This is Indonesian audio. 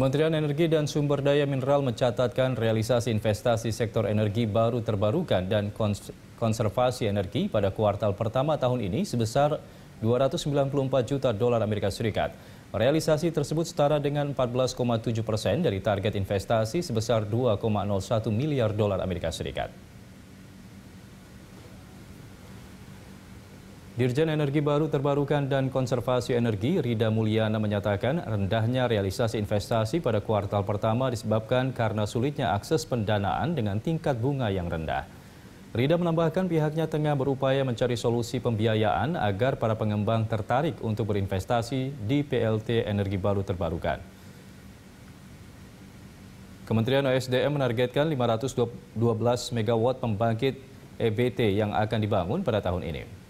Kementerian Energi dan Sumber Daya Mineral mencatatkan realisasi investasi sektor energi baru terbarukan dan konservasi energi pada kuartal pertama tahun ini sebesar 294 juta dolar Amerika Serikat. Realisasi tersebut setara dengan 14,7 persen dari target investasi sebesar 2,01 miliar dolar Amerika Serikat. Dirjen Energi Baru Terbarukan dan Konservasi Energi Rida Mulyana menyatakan rendahnya realisasi investasi pada kuartal pertama disebabkan karena sulitnya akses pendanaan dengan tingkat bunga yang rendah. Rida menambahkan pihaknya tengah berupaya mencari solusi pembiayaan agar para pengembang tertarik untuk berinvestasi di PLT Energi Baru Terbarukan. Kementerian OSDM menargetkan 512 MW pembangkit EBT yang akan dibangun pada tahun ini.